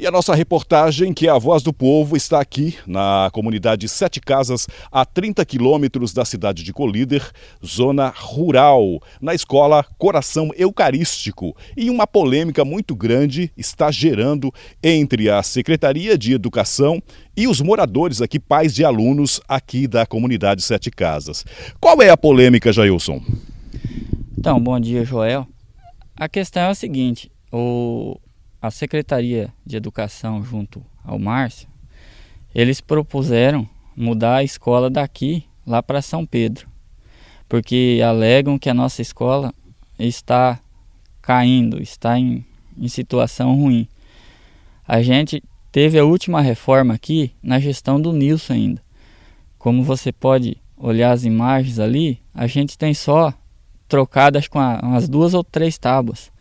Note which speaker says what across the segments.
Speaker 1: E a nossa reportagem, que é a Voz do Povo, está aqui na comunidade Sete Casas, a 30 quilômetros da cidade de Colíder, zona rural, na escola Coração Eucarístico. E uma polêmica muito grande está gerando entre a Secretaria de Educação e os moradores aqui, pais de alunos aqui da comunidade Sete Casas. Qual é a polêmica, Jailson?
Speaker 2: Então, bom dia, Joel. A questão é a seguinte: o a Secretaria de Educação junto ao Márcio, eles propuseram mudar a escola daqui lá para São Pedro, porque alegam que a nossa escola está caindo, está em, em situação ruim. A gente teve a última reforma aqui na gestão do Nilson ainda. Como você pode olhar as imagens ali, a gente tem só trocado acho, com a, umas duas ou três tábuas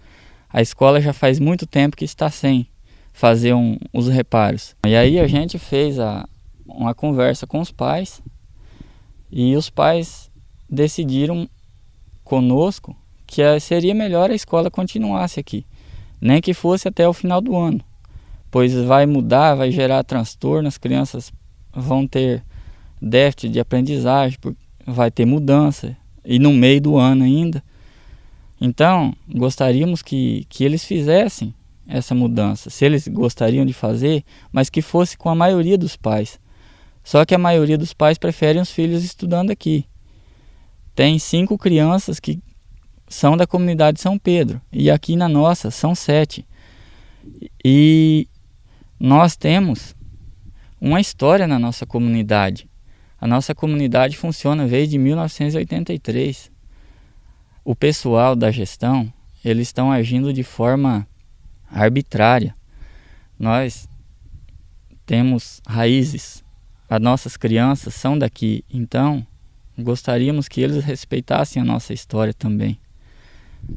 Speaker 2: a escola já faz muito tempo que está sem fazer um, os reparos. E aí a gente fez a, uma conversa com os pais e os pais decidiram conosco que seria melhor a escola continuasse aqui, nem que fosse até o final do ano, pois vai mudar, vai gerar transtorno, as crianças vão ter déficit de aprendizagem, vai ter mudança, e no meio do ano ainda. Então, gostaríamos que, que eles fizessem essa mudança, se eles gostariam de fazer, mas que fosse com a maioria dos pais. Só que a maioria dos pais preferem os filhos estudando aqui. Tem cinco crianças que são da comunidade São Pedro e aqui na nossa são sete. E nós temos uma história na nossa comunidade. A nossa comunidade funciona desde 1983 o pessoal da gestão, eles estão agindo de forma arbitrária. Nós temos raízes, as nossas crianças são daqui, então gostaríamos que eles respeitassem a nossa história também.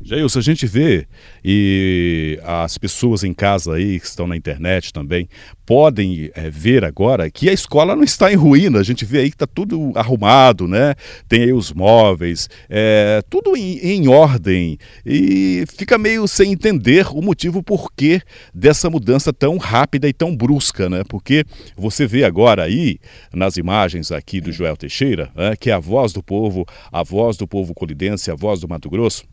Speaker 1: Jailson, a gente vê e as pessoas em casa aí que estão na internet também podem é, ver agora que a escola não está em ruína. A gente vê aí que está tudo arrumado, né? Tem aí os móveis, é, tudo em, em, ordem e fica meio sem entender o motivo porquê dessa mudança tão rápida e tão brusca, né? Porque você vê agora aí nas imagens aqui do Joel Teixeira, né, que é a voz do povo, a voz do povo colidense, a voz do Mato Grosso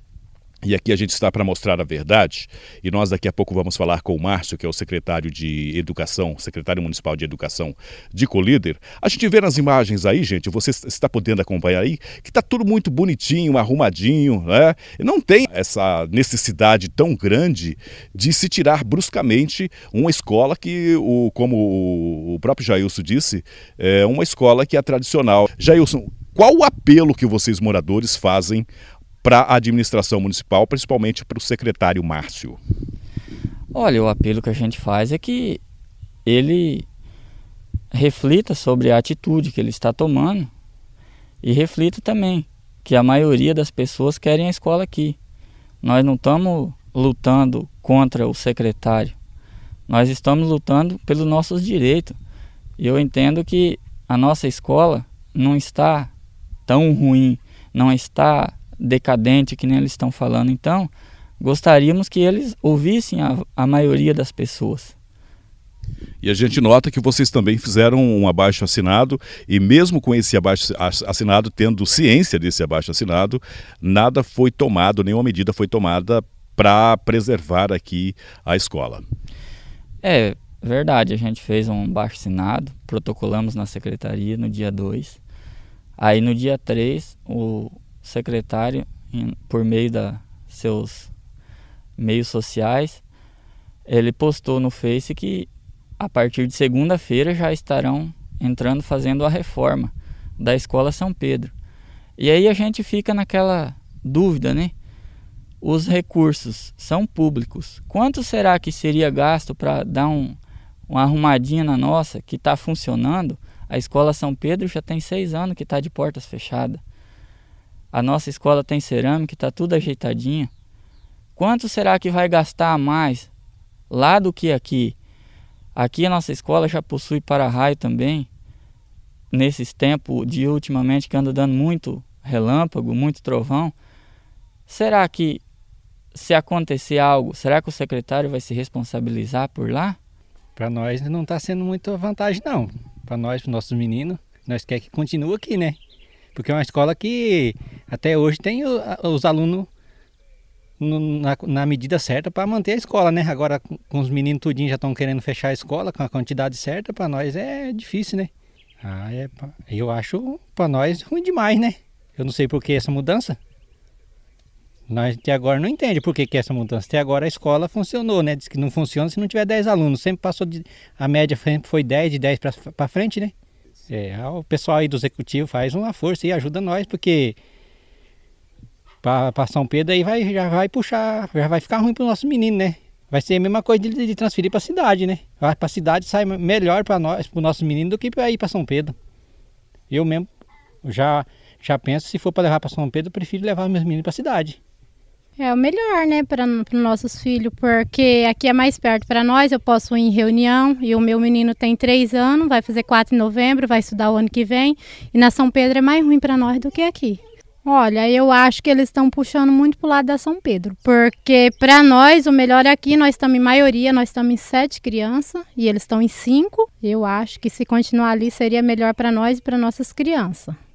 Speaker 1: e aqui a gente está para mostrar a verdade, e nós daqui a pouco vamos falar com o Márcio, que é o secretário de Educação, secretário municipal de Educação de Colíder. A gente vê nas imagens aí, gente, você está podendo acompanhar aí, que está tudo muito bonitinho, arrumadinho, né? Não tem essa necessidade tão grande de se tirar bruscamente uma escola que, o, como o próprio Jailson disse, é uma escola que é tradicional. Jailson, qual o apelo que vocês moradores fazem para a administração municipal, principalmente para o secretário Márcio?
Speaker 2: Olha, o apelo que a gente faz é que ele reflita sobre a atitude que ele está tomando e reflita também que a maioria das pessoas querem a escola aqui. Nós não estamos lutando contra o secretário, nós estamos lutando pelos nossos direitos. E eu entendo que a nossa escola não está tão ruim, não está decadente, que nem eles estão falando. Então, gostaríamos que eles ouvissem a, a maioria das pessoas.
Speaker 1: E a gente nota que vocês também fizeram um abaixo assinado, e mesmo com esse abaixo assinado, tendo ciência desse abaixo assinado, nada foi tomado, nenhuma medida foi tomada para preservar aqui a escola.
Speaker 2: É verdade, a gente fez um abaixo assinado, protocolamos na secretaria no dia 2. Aí no dia 3, o, secretário em, por meio da seus meios sociais. Ele postou no Face que a partir de segunda-feira já estarão entrando fazendo a reforma da Escola São Pedro. E aí a gente fica naquela dúvida, né? Os recursos são públicos. Quanto será que seria gasto para dar um, uma arrumadinha na nossa que está funcionando? A Escola São Pedro já tem seis anos que está de portas fechadas a nossa escola tem cerâmica, está tudo ajeitadinha. Quanto será que vai gastar mais lá do que aqui? Aqui a nossa escola já possui para-raio também. Nesses tempos de ultimamente que anda dando muito relâmpago, muito trovão, será que se acontecer algo, será que o secretário vai se responsabilizar por lá? Para nós não está sendo muita vantagem não. Para nós, nossos meninos, nós quer que
Speaker 3: continue aqui, né? Porque é uma escola que até hoje tem os alunos na, na, medida certa para manter a escola, né? Agora com os meninos tudinho já estão querendo fechar a escola com a quantidade certa, para nós é difícil, né? Ah, é, eu acho para nós ruim demais, né? Eu não sei por que essa mudança. Nós até agora não entende por que, que é essa mudança. Até agora a escola funcionou, né? Diz que não funciona se não tiver 10 alunos. Sempre passou de. A média foi 10, de 10 para frente, né? É, o pessoal aí do executivo faz uma força e ajuda nós, porque para São Pedro, aí vai, já vai puxar, já vai ficar ruim para o nosso menino, né? Vai ser a mesma coisa de, de transferir para a cidade, né? para a cidade sai melhor para nós, para o nosso menino, do que para ir para São Pedro. Eu mesmo já, já penso, se for para levar para São Pedro, eu prefiro levar meus meninos para a cidade.
Speaker 2: É o melhor, né, para nossos filhos, porque aqui é mais perto para nós. Eu posso ir em reunião e o meu menino tem três anos, vai fazer quatro em novembro, vai estudar o ano que vem. E na São Pedro é mais ruim para nós do que aqui. Olha, eu acho que eles estão puxando muito para o lado da São Pedro, porque para nós o melhor é aqui, nós estamos em maioria, nós estamos em sete crianças e eles estão em cinco. Eu acho que se continuar ali seria melhor para nós e para nossas crianças.